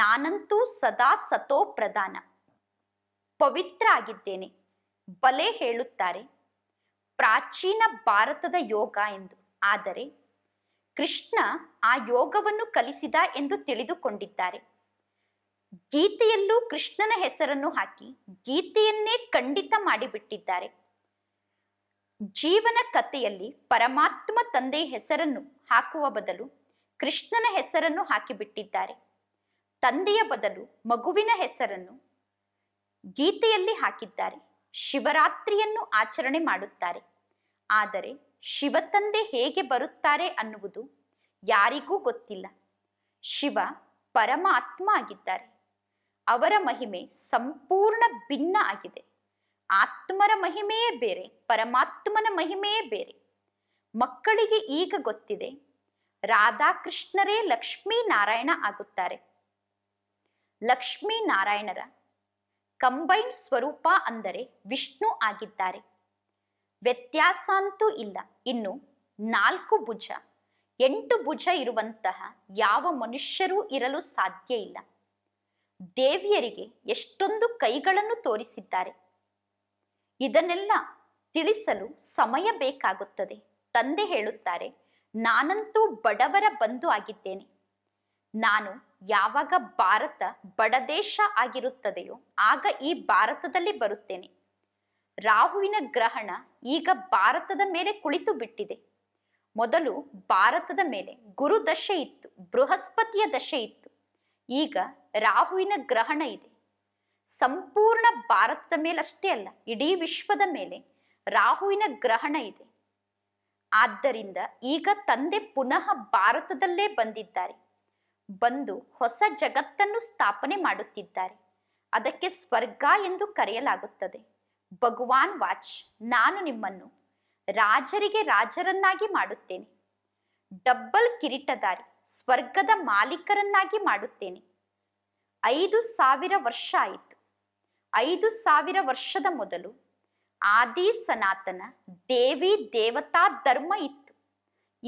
ನಾನಂತೂ ಸದಾ ಸತೋ ಪ್ರಧಾನ ಪವಿತ್ರ ಆಗಿದ್ದೇನೆ ಬಲೆ ಹೇಳುತ್ತಾರೆ ಪ್ರಾಚೀನ ಭಾರತದ ಯೋಗ ಎಂದು ಆದರೆ ಕೃಷ್ಣ ಆ ಯೋಗವನ್ನು ಕಲಿಸಿದ ಎಂದು ತಿಳಿದುಕೊಂಡಿದ್ದಾರೆ ಗೀತೆಯಲ್ಲೂ ಕೃಷ್ಣನ ಹೆಸರನ್ನು ಹಾಕಿ ಗೀತೆಯನ್ನೇ ಖಂಡಿತ ಮಾಡಿಬಿಟ್ಟಿದ್ದಾರೆ ಜೀವನ ಕಥೆಯಲ್ಲಿ ಪರಮಾತ್ಮ ತಂದೆ ಹೆಸರನ್ನು ಹಾಕುವ ಬದಲು ಕೃಷ್ಣನ ಹೆಸರನ್ನು ಹಾಕಿಬಿಟ್ಟಿದ್ದಾರೆ ತಂದೆಯ ಬದಲು ಮಗುವಿನ ಹೆಸರನ್ನು ಗೀತೆಯಲ್ಲಿ ಹಾಕಿದ್ದಾರೆ ಶಿವರಾತ್ರಿಯನ್ನು ಆಚರಣೆ ಮಾಡುತ್ತಾರೆ ಆದರೆ ತಂದೆ ಹೇಗೆ ಬರುತ್ತಾರೆ ಅನ್ನುವುದು ಯಾರಿಗೂ ಗೊತ್ತಿಲ್ಲ ಶಿವ ಪರಮಾತ್ಮ ಆಗಿದ್ದಾರೆ ಅವರ ಮಹಿಮೆ ಸಂಪೂರ್ಣ ಭಿನ್ನ ಆಗಿದೆ ಆತ್ಮರ ಮಹಿಮೆಯೇ ಬೇರೆ ಪರಮಾತ್ಮನ ಮಹಿಮೆಯೇ ಬೇರೆ ಮಕ್ಕಳಿಗೆ ಈಗ ಗೊತ್ತಿದೆ ರಾಧಾಕೃಷ್ಣರೇ ಲಕ್ಷ್ಮೀ ನಾರಾಯಣ ಆಗುತ್ತಾರೆ ಲಕ್ಷ್ಮೀ ನಾರಾಯಣರ ಕಂಬೈನ್ ಸ್ವರೂಪ ಅಂದರೆ ವಿಷ್ಣು ಆಗಿದ್ದಾರೆ ವ್ಯತ್ಯಾಸ ಅಂತೂ ಇಲ್ಲ ಇನ್ನು ನಾಲ್ಕು ಭುಜ ಎಂಟು ಭುಜ ಇರುವಂತಹ ಯಾವ ಮನುಷ್ಯರೂ ಇರಲು ಸಾಧ್ಯ ಇಲ್ಲ ದೇವಿಯರಿಗೆ ಎಷ್ಟೊಂದು ಕೈಗಳನ್ನು ತೋರಿಸಿದ್ದಾರೆ ಇದನ್ನೆಲ್ಲ ತಿಳಿಸಲು ಸಮಯ ಬೇಕಾಗುತ್ತದೆ ತಂದೆ ಹೇಳುತ್ತಾರೆ ನಾನಂತೂ ಬಡವರ ಬಂಧು ಆಗಿದ್ದೇನೆ ನಾನು ಯಾವಾಗ ಭಾರತ ಬಡದೇಶ ಆಗಿರುತ್ತದೆಯೋ ಆಗ ಈ ಭಾರತದಲ್ಲಿ ಬರುತ್ತೇನೆ ರಾಹುವಿನ ಗ್ರಹಣ ಈಗ ಭಾರತದ ಮೇಲೆ ಕುಳಿತು ಬಿಟ್ಟಿದೆ ಮೊದಲು ಭಾರತದ ಮೇಲೆ ಗುರು ದಶೆ ಇತ್ತು ಬೃಹಸ್ಪತಿಯ ದಶೆ ಇತ್ತು ಈಗ ರಾಹುವಿನ ಗ್ರಹಣ ಇದೆ ಸಂಪೂರ್ಣ ಭಾರತದ ಮೇಲಷ್ಟೇ ಅಲ್ಲ ಇಡೀ ವಿಶ್ವದ ಮೇಲೆ ರಾಹುವಿನ ಗ್ರಹಣ ಇದೆ ಆದ್ದರಿಂದ ಈಗ ತಂದೆ ಪುನಃ ಭಾರತದಲ್ಲೇ ಬಂದಿದ್ದಾರೆ ಬಂದು ಹೊಸ ಜಗತ್ತನ್ನು ಸ್ಥಾಪನೆ ಮಾಡುತ್ತಿದ್ದಾರೆ ಅದಕ್ಕೆ ಸ್ವರ್ಗ ಎಂದು ಕರೆಯಲಾಗುತ್ತದೆ ಭಗವಾನ್ ವಾಚ್ ನಾನು ನಿಮ್ಮನ್ನು ರಾಜರಿಗೆ ರಾಜರನ್ನಾಗಿ ಮಾಡುತ್ತೇನೆ ಡಬ್ಬಲ್ ಕಿರೀಟದಾರಿ ಸ್ವರ್ಗದ ಮಾಲೀಕರನ್ನಾಗಿ ಮಾಡುತ್ತೇನೆ ಐದು ಸಾವಿರ ವರ್ಷ ಆಯಿತು ಐದು ಸಾವಿರ ವರ್ಷದ ಮೊದಲು ಆದಿ ಸನಾತನ ದೇವಿ ದೇವತಾ ಧರ್ಮ ಇತ್ತು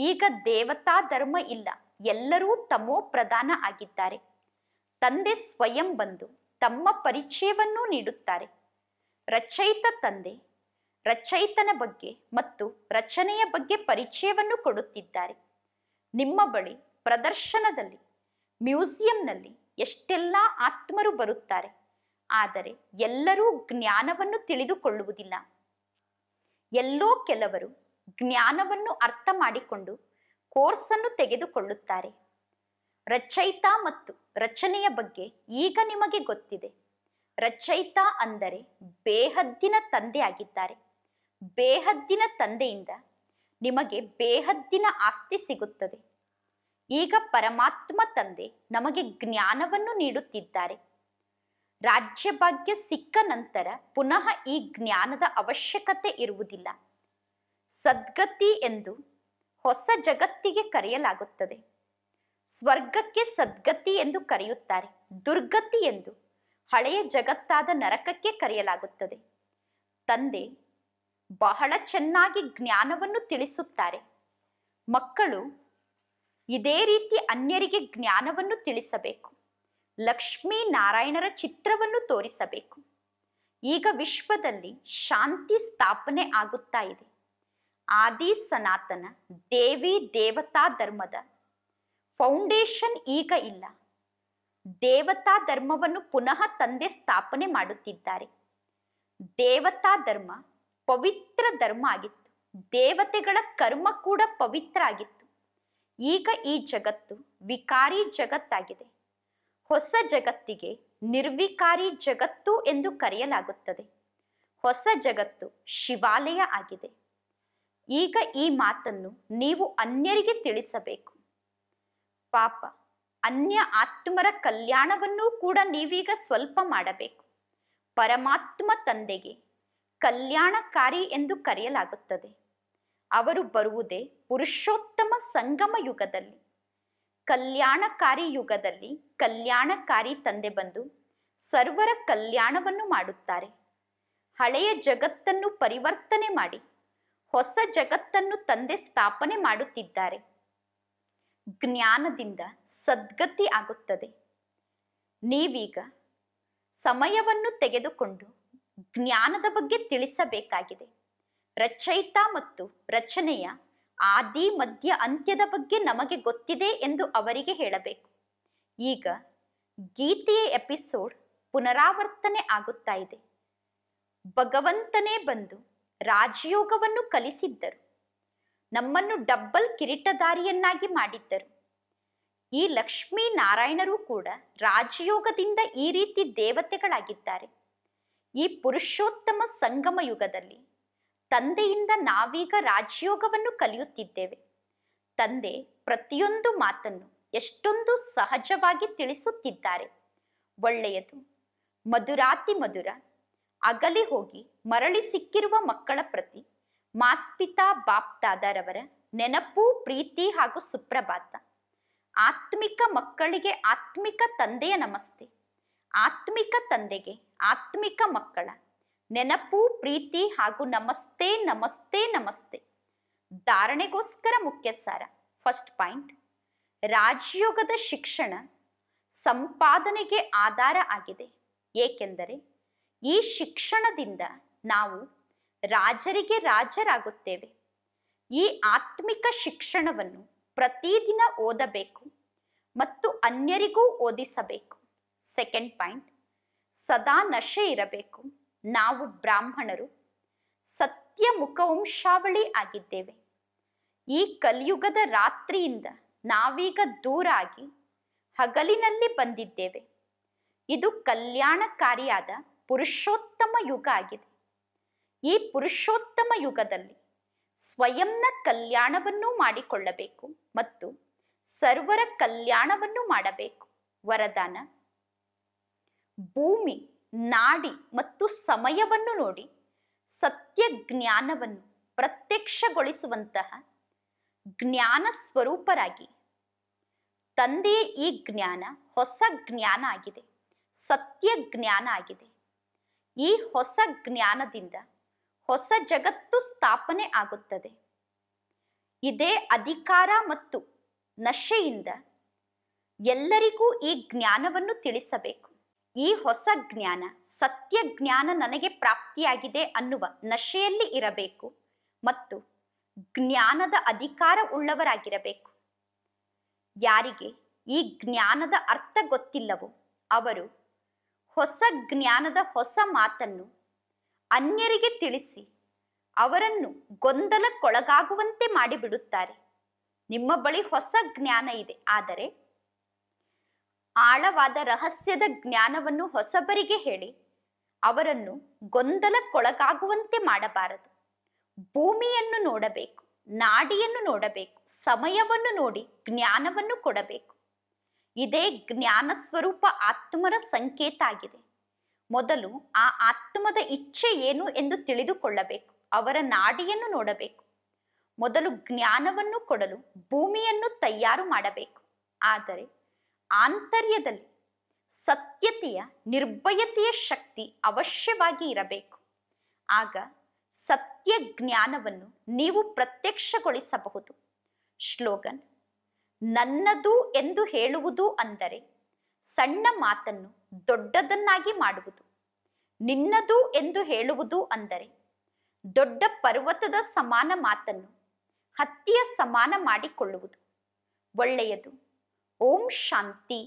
ಈಗ ದೇವತಾ ಧರ್ಮ ಇಲ್ಲ ಎಲ್ಲರೂ ತಮೋ ಪ್ರಧಾನ ಆಗಿದ್ದಾರೆ ತಂದೆ ಸ್ವಯಂ ಬಂದು ತಮ್ಮ ಪರಿಚಯವನ್ನು ನೀಡುತ್ತಾರೆ ರಚಯಿತ ತಂದೆ ರಚಯಿತನ ಬಗ್ಗೆ ಮತ್ತು ರಚನೆಯ ಬಗ್ಗೆ ಪರಿಚಯವನ್ನು ಕೊಡುತ್ತಿದ್ದಾರೆ ನಿಮ್ಮ ಬಳಿ ಪ್ರದರ್ಶನದಲ್ಲಿ ಮ್ಯೂಸಿಯಂನಲ್ಲಿ ಎಷ್ಟೆಲ್ಲ ಆತ್ಮರು ಬರುತ್ತಾರೆ ಆದರೆ ಎಲ್ಲರೂ ಜ್ಞಾನವನ್ನು ತಿಳಿದುಕೊಳ್ಳುವುದಿಲ್ಲ ಎಲ್ಲೋ ಕೆಲವರು ಜ್ಞಾನವನ್ನು ಅರ್ಥ ಮಾಡಿಕೊಂಡು ಕೋರ್ಸನ್ನು ತೆಗೆದುಕೊಳ್ಳುತ್ತಾರೆ ರಚಯಿತ ಮತ್ತು ರಚನೆಯ ಬಗ್ಗೆ ಈಗ ನಿಮಗೆ ಗೊತ್ತಿದೆ ರಚಯಿತ ಅಂದರೆ ಬೇಹದ್ದಿನ ತಂದೆ ಆಗಿದ್ದಾರೆ ಬೇಹದ್ದಿನ ತಂದೆಯಿಂದ ನಿಮಗೆ ಬೇಹದ್ದಿನ ಆಸ್ತಿ ಸಿಗುತ್ತದೆ ಈಗ ಪರಮಾತ್ಮ ತಂದೆ ನಮಗೆ ಜ್ಞಾನವನ್ನು ನೀಡುತ್ತಿದ್ದಾರೆ ರಾಜ್ಯಭಾಗ್ಯ ಸಿಕ್ಕ ನಂತರ ಪುನಃ ಈ ಜ್ಞಾನದ ಅವಶ್ಯಕತೆ ಇರುವುದಿಲ್ಲ ಸದ್ಗತಿ ಎಂದು ಹೊಸ ಜಗತ್ತಿಗೆ ಕರೆಯಲಾಗುತ್ತದೆ ಸ್ವರ್ಗಕ್ಕೆ ಸದ್ಗತಿ ಎಂದು ಕರೆಯುತ್ತಾರೆ ದುರ್ಗತಿ ಎಂದು ಹಳೆಯ ಜಗತ್ತಾದ ನರಕಕ್ಕೆ ಕರೆಯಲಾಗುತ್ತದೆ ತಂದೆ ಬಹಳ ಚೆನ್ನಾಗಿ ಜ್ಞಾನವನ್ನು ತಿಳಿಸುತ್ತಾರೆ ಮಕ್ಕಳು ಇದೇ ರೀತಿ ಅನ್ಯರಿಗೆ ಜ್ಞಾನವನ್ನು ತಿಳಿಸಬೇಕು ಲಕ್ಷ್ಮೀ ನಾರಾಯಣರ ಚಿತ್ರವನ್ನು ತೋರಿಸಬೇಕು ಈಗ ವಿಶ್ವದಲ್ಲಿ ಶಾಂತಿ ಸ್ಥಾಪನೆ ಆಗುತ್ತಾ ಇದೆ ಆದಿ ಸನಾತನ ದೇವಿ ದೇವತಾ ಧರ್ಮದ ಫೌಂಡೇಶನ್ ಈಗ ಇಲ್ಲ ದೇವತಾ ಧರ್ಮವನ್ನು ಪುನಃ ತಂದೆ ಸ್ಥಾಪನೆ ಮಾಡುತ್ತಿದ್ದಾರೆ ದೇವತಾ ಧರ್ಮ ಪವಿತ್ರ ಧರ್ಮ ಆಗಿತ್ತು ದೇವತೆಗಳ ಕರ್ಮ ಕೂಡ ಪವಿತ್ರ ಆಗಿತ್ತು ಈಗ ಈ ಜಗತ್ತು ವಿಕಾರಿ ಜಗತ್ತಾಗಿದೆ ಹೊಸ ಜಗತ್ತಿಗೆ ನಿರ್ವಿಕಾರಿ ಜಗತ್ತು ಎಂದು ಕರೆಯಲಾಗುತ್ತದೆ ಹೊಸ ಜಗತ್ತು ಶಿವಾಲಯ ಆಗಿದೆ ಈಗ ಈ ಮಾತನ್ನು ನೀವು ಅನ್ಯರಿಗೆ ತಿಳಿಸಬೇಕು ಪಾಪ ಅನ್ಯ ಆತ್ಮರ ಕಲ್ಯಾಣವನ್ನೂ ಕೂಡ ನೀವೀಗ ಸ್ವಲ್ಪ ಮಾಡಬೇಕು ಪರಮಾತ್ಮ ತಂದೆಗೆ ಕಲ್ಯಾಣಕಾರಿ ಎಂದು ಕರೆಯಲಾಗುತ್ತದೆ ಅವರು ಬರುವುದೇ ಪುರುಷೋತ್ತಮ ಸಂಗಮ ಯುಗದಲ್ಲಿ ಕಲ್ಯಾಣಕಾರಿ ಯುಗದಲ್ಲಿ ಕಲ್ಯಾಣಕಾರಿ ತಂದೆ ಬಂದು ಸರ್ವರ ಕಲ್ಯಾಣವನ್ನು ಮಾಡುತ್ತಾರೆ ಹಳೆಯ ಜಗತ್ತನ್ನು ಪರಿವರ್ತನೆ ಮಾಡಿ ಹೊಸ ಜಗತ್ತನ್ನು ತಂದೆ ಸ್ಥಾಪನೆ ಮಾಡುತ್ತಿದ್ದಾರೆ ಜ್ಞಾನದಿಂದ ಸದ್ಗತಿ ಆಗುತ್ತದೆ ನೀವೀಗ ಸಮಯವನ್ನು ತೆಗೆದುಕೊಂಡು ಜ್ಞಾನದ ಬಗ್ಗೆ ತಿಳಿಸಬೇಕಾಗಿದೆ ರಚಯಿತ ಮತ್ತು ರಚನೆಯ ಆದಿ ಮಧ್ಯ ಅಂತ್ಯದ ಬಗ್ಗೆ ನಮಗೆ ಗೊತ್ತಿದೆ ಎಂದು ಅವರಿಗೆ ಹೇಳಬೇಕು ಈಗ ಗೀತೆಯ ಎಪಿಸೋಡ್ ಪುನರಾವರ್ತನೆ ಆಗುತ್ತಾ ಇದೆ ಭಗವಂತನೇ ಬಂದು ರಾಜಯೋಗವನ್ನು ಕಲಿಸಿದ್ದರು ನಮ್ಮನ್ನು ಡಬ್ಬಲ್ ಕಿರೀಟಧಾರಿಯನ್ನಾಗಿ ಮಾಡಿದ್ದರು ಈ ಲಕ್ಷ್ಮೀ ನಾರಾಯಣರು ಕೂಡ ರಾಜಯೋಗದಿಂದ ಈ ರೀತಿ ದೇವತೆಗಳಾಗಿದ್ದಾರೆ ಈ ಪುರುಷೋತ್ತಮ ಸಂಗಮ ಯುಗದಲ್ಲಿ ತಂದೆಯಿಂದ ನಾವೀಗ ರಾಜಯೋಗವನ್ನು ಕಲಿಯುತ್ತಿದ್ದೇವೆ ತಂದೆ ಪ್ರತಿಯೊಂದು ಮಾತನ್ನು ಎಷ್ಟೊಂದು ಸಹಜವಾಗಿ ತಿಳಿಸುತ್ತಿದ್ದಾರೆ ಒಳ್ಳೆಯದು ಮಧುರಾತಿ ಮಧುರ ಅಗಲಿ ಹೋಗಿ ಮರಳಿ ಸಿಕ್ಕಿರುವ ಮಕ್ಕಳ ಪ್ರತಿ ಮಾತ್ಪಿತಾ ಬಾಪ್ತಾದರವರ ನೆನಪು ಪ್ರೀತಿ ಹಾಗೂ ಸುಪ್ರಭಾತ ಆತ್ಮಿಕ ಮಕ್ಕಳಿಗೆ ಆತ್ಮಿಕ ತಂದೆಯ ನಮಸ್ತೆ ಆತ್ಮಿಕ ತಂದೆಗೆ ಆತ್ಮಿಕ ಮಕ್ಕಳ ನೆನಪು ಪ್ರೀತಿ ಹಾಗೂ ನಮಸ್ತೆ ನಮಸ್ತೆ ನಮಸ್ತೆ ಧಾರಣೆಗೋಸ್ಕರ ಮುಖ್ಯ ಸಾರ ಫಸ್ಟ್ ಪಾಯಿಂಟ್ ರಾಜಯೋಗದ ಶಿಕ್ಷಣ ಸಂಪಾದನೆಗೆ ಆಧಾರ ಆಗಿದೆ ಏಕೆಂದರೆ ಈ ಶಿಕ್ಷಣದಿಂದ ನಾವು ರಾಜರಿಗೆ ರಾಜರಾಗುತ್ತೇವೆ ಈ ಆತ್ಮಿಕ ಶಿಕ್ಷಣವನ್ನು ಪ್ರತಿದಿನ ಓದಬೇಕು ಮತ್ತು ಅನ್ಯರಿಗೂ ಓದಿಸಬೇಕು ಸೆಕೆಂಡ್ ಪಾಯಿಂಟ್ ಸದಾ ನಶೆ ಇರಬೇಕು ನಾವು ಬ್ರಾಹ್ಮಣರು ಸತ್ಯ ಮುಖವಂಶಾವಳಿ ಆಗಿದ್ದೇವೆ ಈ ಕಲಿಯುಗದ ರಾತ್ರಿಯಿಂದ ನಾವೀಗ ದೂರ ಆಗಿ ಹಗಲಿನಲ್ಲಿ ಬಂದಿದ್ದೇವೆ ಇದು ಕಲ್ಯಾಣಕಾರಿಯಾದ ಪುರುಷೋತ್ತಮ ಯುಗ ಆಗಿದೆ ಈ ಪುರುಷೋತ್ತಮ ಯುಗದಲ್ಲಿ ಸ್ವಯಂನ ಕಲ್ಯಾಣವನ್ನು ಮಾಡಿಕೊಳ್ಳಬೇಕು ಮತ್ತು ಸರ್ವರ ಕಲ್ಯಾಣವನ್ನು ಮಾಡಬೇಕು ವರದಾನ ಭೂಮಿ ನಾಡಿ ಮತ್ತು ಸಮಯವನ್ನು ನೋಡಿ ಸತ್ಯ ಜ್ಞಾನವನ್ನು ಪ್ರತ್ಯಕ್ಷಗೊಳಿಸುವಂತಹ ಜ್ಞಾನ ಸ್ವರೂಪರಾಗಿ ತಂದೆಯೇ ಈ ಜ್ಞಾನ ಹೊಸ ಜ್ಞಾನ ಆಗಿದೆ ಸತ್ಯ ಜ್ಞಾನ ಆಗಿದೆ ಈ ಹೊಸ ಜ್ಞಾನದಿಂದ ಹೊಸ ಜಗತ್ತು ಸ್ಥಾಪನೆ ಆಗುತ್ತದೆ ಇದೇ ಅಧಿಕಾರ ಮತ್ತು ನಶೆಯಿಂದ ಎಲ್ಲರಿಗೂ ಈ ಜ್ಞಾನವನ್ನು ತಿಳಿಸಬೇಕು ಈ ಹೊಸ ಜ್ಞಾನ ಸತ್ಯ ಜ್ಞಾನ ನನಗೆ ಪ್ರಾಪ್ತಿಯಾಗಿದೆ ಅನ್ನುವ ನಶೆಯಲ್ಲಿ ಇರಬೇಕು ಮತ್ತು ಜ್ಞಾನದ ಅಧಿಕಾರ ಉಳ್ಳವರಾಗಿರಬೇಕು ಯಾರಿಗೆ ಈ ಜ್ಞಾನದ ಅರ್ಥ ಗೊತ್ತಿಲ್ಲವೋ ಅವರು ಹೊಸ ಜ್ಞಾನದ ಹೊಸ ಮಾತನ್ನು ಅನ್ಯರಿಗೆ ತಿಳಿಸಿ ಅವರನ್ನು ಗೊಂದಲಕ್ಕೊಳಗಾಗುವಂತೆ ಮಾಡಿಬಿಡುತ್ತಾರೆ ನಿಮ್ಮ ಬಳಿ ಹೊಸ ಜ್ಞಾನ ಇದೆ ಆದರೆ ಆಳವಾದ ರಹಸ್ಯದ ಜ್ಞಾನವನ್ನು ಹೊಸಬರಿಗೆ ಹೇಳಿ ಅವರನ್ನು ಗೊಂದಲಕ್ಕೊಳಗಾಗುವಂತೆ ಮಾಡಬಾರದು ಭೂಮಿಯನ್ನು ನೋಡಬೇಕು ನಾಡಿಯನ್ನು ನೋಡಬೇಕು ಸಮಯವನ್ನು ನೋಡಿ ಜ್ಞಾನವನ್ನು ಕೊಡಬೇಕು ಇದೇ ಜ್ಞಾನ ಸ್ವರೂಪ ಆತ್ಮರ ಸಂಕೇತ ಆಗಿದೆ ಮೊದಲು ಆ ಆತ್ಮದ ಇಚ್ಛೆ ಏನು ಎಂದು ತಿಳಿದುಕೊಳ್ಳಬೇಕು ಅವರ ನಾಡಿಯನ್ನು ನೋಡಬೇಕು ಮೊದಲು ಜ್ಞಾನವನ್ನು ಕೊಡಲು ಭೂಮಿಯನ್ನು ತಯಾರು ಮಾಡಬೇಕು ಆದರೆ ಆಂತರ್ಯದಲ್ಲಿ ಸತ್ಯತೆಯ ನಿರ್ಭಯತೆಯ ಶಕ್ತಿ ಅವಶ್ಯವಾಗಿ ಇರಬೇಕು ಆಗ ಸತ್ಯ ಜ್ಞಾನವನ್ನು ನೀವು ಪ್ರತ್ಯಕ್ಷಗೊಳಿಸಬಹುದು ಶ್ಲೋಗನ್ ನನ್ನದು ಎಂದು ಹೇಳುವುದು ಅಂದರೆ ಸಣ್ಣ ಮಾತನ್ನು ದೊಡ್ಡದನ್ನಾಗಿ ಮಾಡುವುದು ನಿನ್ನದು ಎಂದು ಹೇಳುವುದು ಅಂದರೆ ದೊಡ್ಡ ಪರ್ವತದ ಸಮಾನ ಮಾತನ್ನು ಹತ್ತಿಯ ಸಮಾನ ಮಾಡಿಕೊಳ್ಳುವುದು ಒಳ್ಳೆಯದು ಓಂ ಶಾಂತಿ